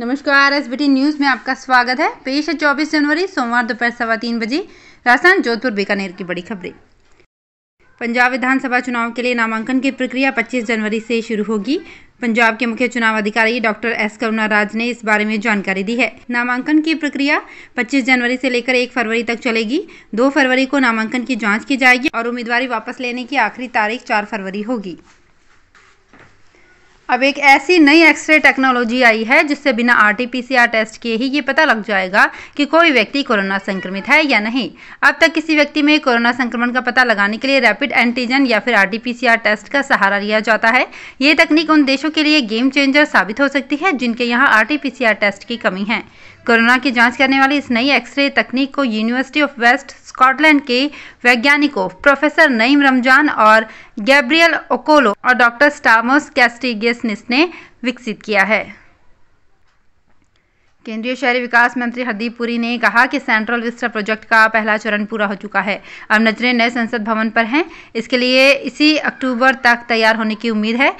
नमस्कार S B news में आपका स्वागत है पेश है चौबीस जनवरी सोमवार दोपहर सवा तीन बजे राजस्थान जोधपुर बीकानेर की बड़ी खबरें पंजाब विधानसभा चुनाव के लिए नामांकन की प्रक्रिया 25 जनवरी से शुरू होगी पंजाब के मुख्य चुनाव अधिकारी डॉक्टर एस करुणा राज ने इस बारे में जानकारी दी है नामांकन की प्रक्रिया 25 जनवरी से लेकर 1 फरवरी तक चलेगी 2 फरवरी को नामांकन की जांच की जाएगी और उम्मीदवारी वापस लेने की आखिरी तारीख 4 फरवरी होगी अब एक ऐसी नई एक्सरे टेक्नोलॉजी आई है जिससे बिना आरटीपीसीआर टेस्ट किए ही ये पता लग जाएगा कि कोई व्यक्ति कोरोना संक्रमित है या नहीं अब तक किसी व्यक्ति में कोरोना संक्रमण का पता लगाने के लिए रैपिड एंटीजन या फिर आरटीपीसीआर टेस्ट का सहारा लिया जाता है ये तकनीक उन देशों के लिए गेम चेंजर साबित हो सकती है जिनके यहाँ आर टेस्ट की कमी है कोरोना की जाँच करने वाली इस नई एक्सरे तकनीक को यूनिवर्सिटी ऑफ वेस्ट स्कॉटलैंड के वैज्ञानिकों प्रोफेसर नईम रमजान और गैब्रियल ओकोलो और डॉक्टर स्टामोस कैस्टिगेसनिस ने विकसित किया है केंद्रीय शहरी विकास मंत्री हरदीप पुरी ने कहा कि सेंट्रल विस्टा प्रोजेक्ट का पहला चरण पूरा हो चुका है अब नजरें नए संसद भवन पर हैं इसके लिए इसी अक्टूबर तक तैयार होने की उम्मीद है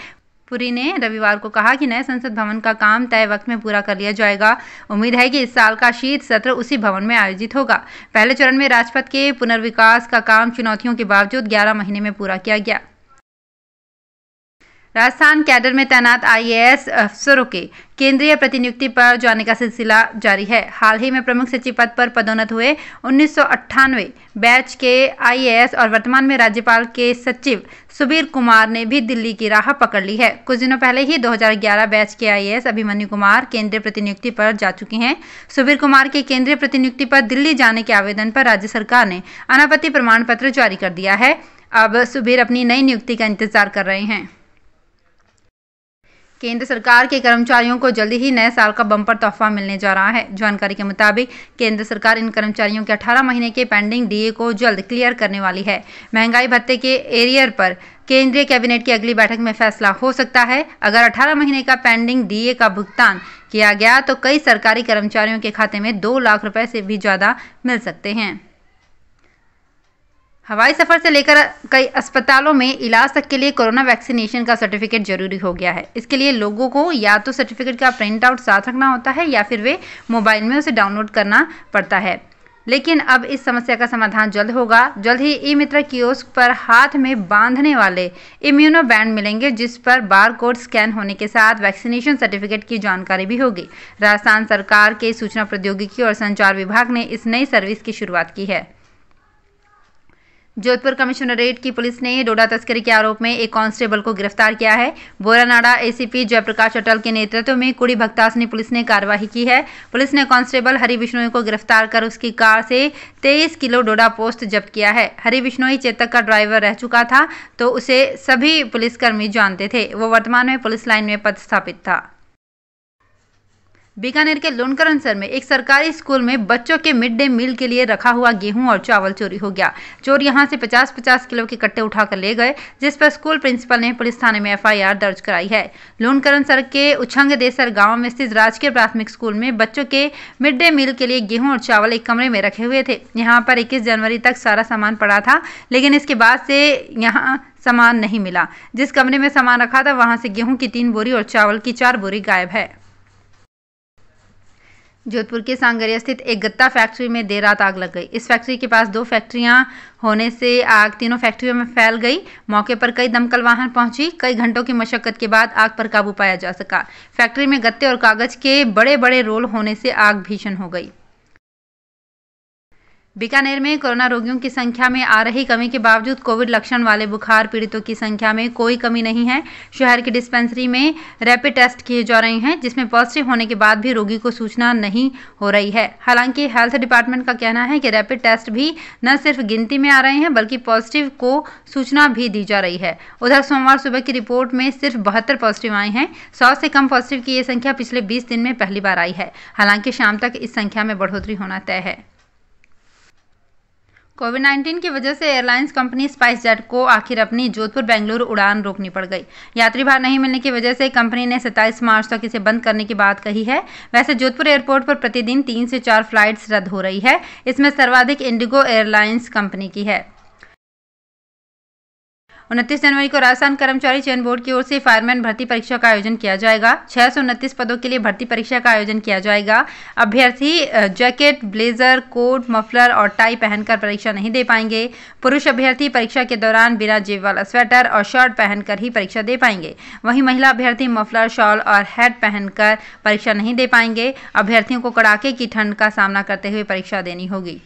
पुरी ने रविवार को कहा कि नए संसद भवन का काम तय वक्त में पूरा कर लिया जाएगा उम्मीद है कि इस साल का शीत सत्र उसी भवन में आयोजित होगा पहले चरण में राजपथ के पुनर्विकास का काम चुनौतियों के बावजूद 11 महीने में पूरा किया गया राजस्थान कैडर में तैनात आईएएस अफसरों के केंद्रीय प्रतिनियुक्ति पर जाने का सिलसिला जारी है हाल ही में प्रमुख सचिव पद पर पदोन्नत हुए उन्नीस बैच के आईएएस और वर्तमान में राज्यपाल के सचिव सुबीर कुमार ने भी दिल्ली की राह पकड़ ली है कुछ दिनों पहले ही 2011 बैच के आईएएस अभिमन्यु कुमार केंद्रीय प्रतिनियुक्ति पर जा चुके हैं सुबीर कुमार के केंद्रीय प्रतिनियुक्ति पर दिल्ली जाने के आवेदन पर राज्य सरकार ने अनापत्ति प्रमाण पत्र जारी कर दिया है अब सुबीर अपनी नई नियुक्ति का इंतजार कर रहे हैं केंद्र सरकार के कर्मचारियों को जल्दी ही नए साल का बम्पर तोहफा मिलने जा रहा है जानकारी के मुताबिक केंद्र सरकार इन कर्मचारियों के 18 महीने के पेंडिंग डीए को जल्द क्लियर करने वाली है महंगाई भत्ते के एरियर पर केंद्रीय कैबिनेट की अगली बैठक में फैसला हो सकता है अगर 18 महीने का पेंडिंग डीए का भुगतान किया गया तो कई सरकारी कर्मचारियों के खाते में दो लाख रुपए से भी ज़्यादा मिल सकते हैं हवाई सफ़र से लेकर कई अस्पतालों में इलाज तक के लिए कोरोना वैक्सीनेशन का सर्टिफिकेट जरूरी हो गया है इसके लिए लोगों को या तो सर्टिफिकेट का प्रिंट आउट साथ रखना होता है या फिर वे मोबाइल में उसे डाउनलोड करना पड़ता है लेकिन अब इस समस्या का समाधान जल्द होगा जल्द ही ई मित्र कियोस्क पर हाथ में बांधने वाले इम्यूनो बैंड मिलेंगे जिस पर बार कोड स्कैन होने के साथ वैक्सीनेशन सर्टिफिकेट की जानकारी भी होगी राजस्थान सरकार के सूचना प्रौद्योगिकी और संचार विभाग ने इस नई सर्विस की शुरुआत की है जोधपुर कमिश्नरेट की पुलिस ने डोडा तस्करी के आरोप में एक कांस्टेबल को गिरफ्तार किया है बोरानाडा एसीपी जयप्रकाश अटल के नेतृत्व में कुड़ी भक्तासनी पुलिस ने कार्रवाई की है पुलिस ने कांस्टेबल हरि विष्णोई को गिरफ्तार कर उसकी कार से 23 किलो डोडा पोस्ट जब्त किया है हरि विष्णोई चेतक का ड्राइवर रह चुका था तो उसे सभी पुलिसकर्मी जानते थे वो वर्तमान में पुलिस लाइन में पदस्थापित था बीकानेर के लोनकरण सर में एक सरकारी स्कूल में बच्चों के मिड डे मील के लिए रखा हुआ गेहूं और चावल चोरी हो गया चोर यहां से 50-50 किलो के कट्टे उठाकर ले गए जिस पर स्कूल प्रिंसिपल ने पुलिस थाने में एफआईआर दर्ज कराई है लोनकरण सर के उछंग देसर गाँव में स्थित राजकीय प्राथमिक स्कूल में बच्चों के मिड डे मील के लिए गेहूँ और चावल एक कमरे में रखे हुए थे यहाँ पर इक्कीस जनवरी तक सारा सामान पड़ा था लेकिन इसके बाद से यहाँ सामान नहीं मिला जिस कमरे में सामान रखा था वहाँ से गेहूं की तीन बोरी और चावल की चार बोरी गायब है जोधपुर के सांगरिया स्थित एक गत्ता फैक्ट्री में देर रात आग लग गई इस फैक्ट्री के पास दो फैक्ट्रियां होने से आग तीनों फैक्ट्रियों में फैल गई मौके पर कई दमकल वाहन पहुंची कई घंटों की मशक्कत के बाद आग पर काबू पाया जा सका फैक्ट्री में गत्ते और कागज के बड़े बड़े रोल होने से आग भीषण हो गई बीकानेर में कोरोना रोगियों की संख्या में आ रही कमी के बावजूद कोविड लक्षण वाले बुखार पीड़ितों की संख्या में कोई कमी नहीं है शहर की डिस्पेंसरी में रैपिड टेस्ट किए जा रहे हैं जिसमें पॉजिटिव होने के बाद भी रोगी को सूचना नहीं हो रही है हालांकि हेल्थ डिपार्टमेंट का कहना है कि रैपिड टेस्ट भी न सिर्फ गिनती में आ रहे हैं बल्कि पॉजिटिव को सूचना भी दी जा रही है उधर सोमवार सुबह की रिपोर्ट में सिर्फ बहत्तर पॉजिटिव आए हैं सौ से कम पॉजिटिव की ये संख्या पिछले बीस दिन में पहली बार आई है हालांकि शाम तक इस संख्या में बढ़ोतरी होना तय है कोविड 19 की वजह से एयरलाइंस कंपनी स्पाइस जेट को आखिर अपनी जोधपुर बेंगलुरु उड़ान रोकनी पड़ गई यात्री भार नहीं मिलने की वजह से कंपनी ने 27 मार्च तक इसे बंद करने की बात कही है वैसे जोधपुर एयरपोर्ट पर प्रतिदिन तीन से चार फ्लाइट्स रद्द हो रही है इसमें सर्वाधिक इंडिगो एयरलाइंस कंपनी की है उनतीस जनवरी को राजस्थान कर्मचारी चयन बोर्ड की ओर से फायरमैन भर्ती परीक्षा का आयोजन किया जाएगा छह सौ उनतीस पदों के लिए भर्ती परीक्षा का आयोजन किया जाएगा अभ्यर्थी जैकेट ब्लेजर कोट मफलर और टाई पहनकर परीक्षा नहीं दे पाएंगे पुरुष अभ्यर्थी परीक्षा के दौरान बिना जेब वाला स्वेटर और शर्ट पहनकर ही परीक्षा दे पाएंगे वहीं महिला अभ्यर्थी मफलर शॉल और हैट पहनकर परीक्षा नहीं दे पाएंगे अभ्यर्थियों को कड़ाके की ठंड का सामना करते हुए परीक्षा देनी होगी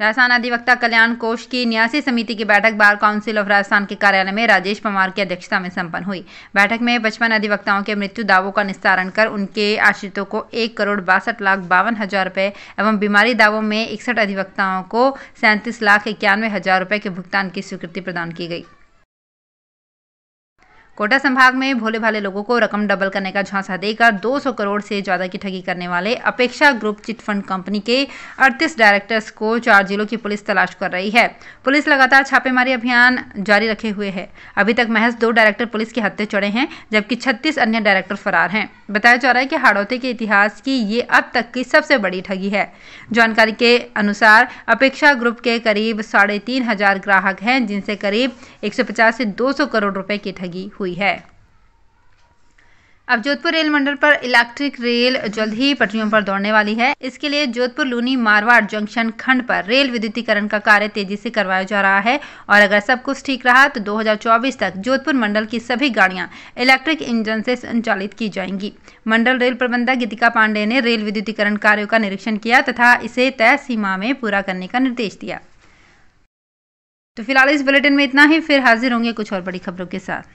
राजस्थान अधिवक्ता कल्याण कोष की न्यासी समिति की बैठक बार काउंसिल ऑफ राजस्थान के कार्यालय में राजेश पवार की अध्यक्षता में संपन्न हुई बैठक में पचपन अधिवक्ताओं के मृत्यु दावों का निस्तारण कर उनके आश्रितों को एक करोड़ बासठ लाख बावन हजार रुपये एवं बीमारी दावों में इकसठ अधिवक्ताओं को सैंतीस लाख इक्यानवे हजार रुपये के भुगतान की स्वीकृति प्रदान की गई कोटा संभाग में भोले भाले लोगों को रकम डबल करने का झांसा देकर 200 करोड़ से ज्यादा की ठगी करने वाले अपेक्षा ग्रुप चिटफंड कंपनी के 38 डायरेक्टर्स को चार जिलों की पुलिस तलाश कर रही है पुलिस लगातार छापेमारी अभियान जारी रखे हुए है अभी तक महज दो डायरेक्टर पुलिस के हत्या चढ़े हैं जबकि छत्तीस अन्य डायरेक्टर फरार हैं बताया जा रहा है कि हाड़ौती के इतिहास की ये अब तक की सबसे बड़ी ठगी है जानकारी के अनुसार अपेक्षा ग्रुप के करीब साढ़े तीन हजार ग्राहक हैं जिनसे करीब एक से दो करोड़ रुपए की ठगी हुई हुई है अब जोधपुर रेल मंडल पर इलेक्ट्रिक रेल जल्द ही पटरियों पर दौड़ने वाली है इसके लिए जोधपुर लूनी मारवाड़ जंक्शन खंड पर रेल विद्युतीकरण का कार्य तेजी से करवाया जा रहा है और अगर सब कुछ ठीक रहा तो 2024 तक जोधपुर मंडल की सभी गाड़ियां इलेक्ट्रिक इंजन से संचालित की जाएंगी मंडल रेल प्रबंधक गीतिका पांडे ने रेल विद्युतीकरण कार्यो का निरीक्षण किया तथा इसे तय सीमा में पूरा करने का निर्देश दिया तो फिलहाल इस बुलेटिन में इतना ही फिर हाजिर होंगे कुछ और बड़ी खबरों के साथ